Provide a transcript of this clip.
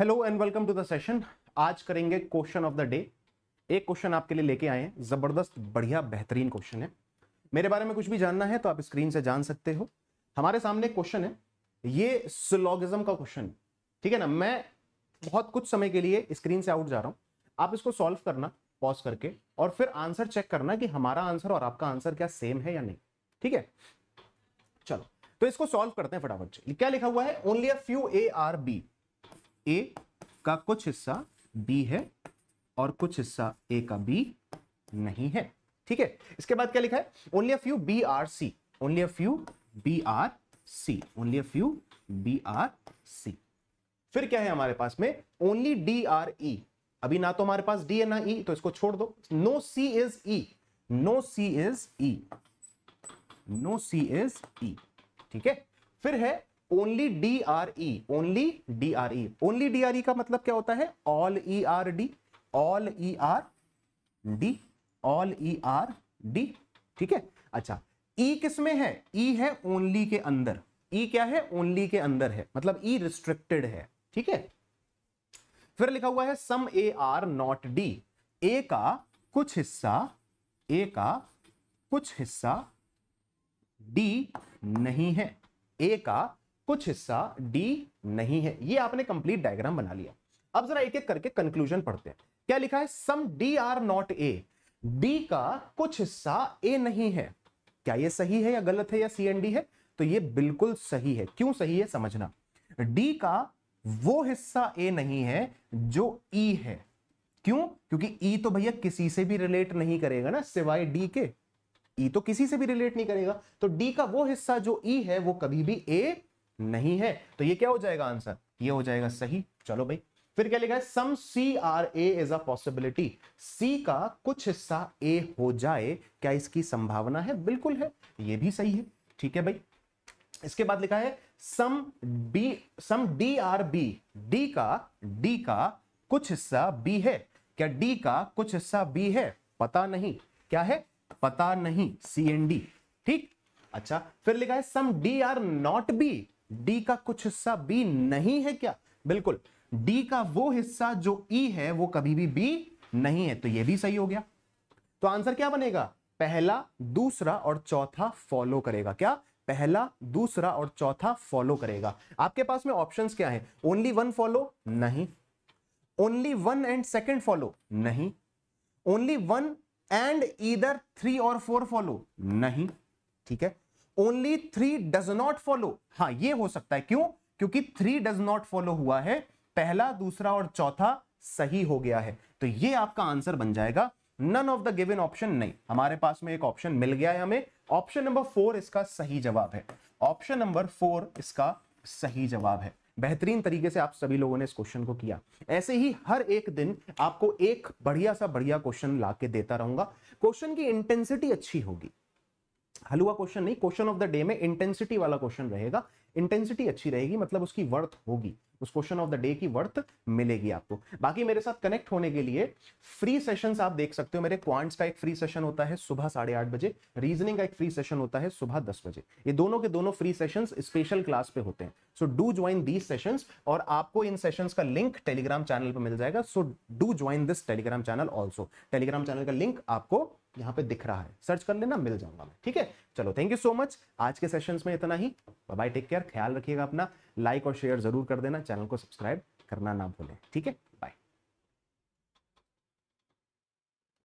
hello and welcome to the session आज करेंगे question of the day एक question आपके लिए लेके आए हैं जबरदस्त बढ़िया बेहतरीन क्वेश्चन है मेरे बारे में कुछ भी जानना है तो आप स्क्रीन से जान सकते हो हमारे सामने क्वेश्चन है ये सिलोगिज्म का क्वेश्चन ठीक है ना मैं बहुत कुछ समय के लिए स्क्रीन से आउट जा रहा हूँ आप इसको सॉल्व करना पॉज करके और फिर आंसर चेक करना कि हमारा आंसर और आपका आंसर क्या सेम है या नहीं ठीक है चलो तो इसको सॉल्व करते हैं फटाफट से क्या लिखा हुआ है only a few A are B A का कुछ हिस्सा बी है और कुछ हिस्सा ए का बी नहीं है ठीक है इसके बाद क्या लिखा है only a few B are C only a few B are C only a few B are C फिर क्या है हमारे पास में ओनली डी आर ई अभी ना तो हमारे पास डी है ना ई e, तो इसको छोड़ दो no C is E no C is E no C is E ठीक है फिर है only D are E only D are E only D are E का मतलब क्या होता है all E are D all E are D all E are D ठीक है अच्छा ई e किस में है ई e है ओनली के अंदर ई e क्या है ओनली के अंदर है मतलब ई e रिस्ट्रिक्टेड है ठीक है फिर लिखा हुआ है some A are not D A का कुछ हिस्सा ए का कुछ हिस्सा डी नहीं है ए का कुछ हिस्सा डी नहीं है ये आपने कंप्लीट डायग्राम बना लिया अब जरा एक एक करके कंक्लूजन पढ़ते हैं क्या लिखा है some D are not A D का कुछ हिस्सा ए नहीं है क्या ये सही है या गलत है या सी एन डी है तो ये बिल्कुल सही है क्यों सही है समझना डी का वो हिस्सा ए नहीं है जो ई e है क्यों क्योंकि ई e तो भैया किसी से भी रिलेट नहीं करेगा ना सिवाय डी के ई e तो किसी से भी रिलेट नहीं करेगा तो डी का वो हिस्सा जो ई e है वो कभी भी ए नहीं है तो ये क्या हो जाएगा आंसर ये हो जाएगा सही चलो भाई फिर क्या लिखा है some C are A is a possibility C का कुछ हिस्सा ए हो जाए क्या इसकी संभावना है बिल्कुल है ये भी सही है ठीक है भाई इसके बाद लिखा है some D some D are B D का डी का कुछ हिस्सा बी है क्या डी का कुछ हिस्सा बी है पता नहीं क्या है पता नहीं सी एन डी ठीक अच्छा फिर लिखा है some D are not B D का कुछ हिस्सा बी नहीं है क्या बिल्कुल डी का वो हिस्सा जो ई e है वो कभी भी बी नहीं है तो ये भी सही हो गया तो आंसर क्या बनेगा पहला दूसरा और चौथा फॉलो करेगा क्या पहला दूसरा और चौथा फॉलो करेगा आपके पास में ऑप्शंस क्या है ओनली वन फॉलो नहीं only one and second follow नहीं only one and either three और फोर फॉलो नहीं ठीक है only three does not follow हाँ ये हो सकता है क्यों क्योंकि थ्री डज नॉट फॉलो हुआ है पहला दूसरा और चौथा सही हो गया है तो ये आपका आंसर बन जाएगा none of the given option नहीं हमारे पास में एक ऑप्शन मिल गया है हमें ऑप्शन नंबर फोर इसका सही जवाब है ऑप्शन नंबर फोर इसका सही जवाब है बेहतरीन तरीके से आप सभी लोगों ने इस क्वेश्चन को किया ऐसे ही हर एक दिन आपको एक बढ़िया सा बढ़िया क्वेश्चन ला के देता रहूंगा क्वेश्चन की इंटेंसिटी अच्छी होगी हलुआ क्वेश्चन नहीं क्वेश्चन ऑफ द डे में इंटेंसिटी वाला क्वेश्चन रहेगा इंटेंसिटी अच्छी रहेगी मतलब उसकी वर्थ होगी उस क्वेश्चन ऑफ द डे की वर्थ मिलेगी आपको बाकी मेरे साथ कनेक्ट होने के लिए फ्री सेशन आप देख सकते हो मेरे क्वांट्स का एक फ्री सेशन होता है सुबह साढ़े आठ बजे रीजनिंग का एक फ्री सेशन होता है सुबह दस बजे ये दोनों के दोनों फ्री सेशन स्पेशल क्लास पे होते हैं so do join these session और आपको इन सेशन का लिंक टेलीग्राम चैनल पर मिल जाएगा so do join this Telegram channel also Telegram channel का लिंक आपको यहाँ पे दिख रहा है सर्च कर लेना मिल जाऊंगा मैं ठीक है चलो थैंक यू सो मच आज के सेशंस में इतना ही बाय टेक केयर ख्याल रखिएगा अपना लाइक और शेयर जरूर कर देना चैनल को सब्सक्राइब करना ना भूलें ठीक है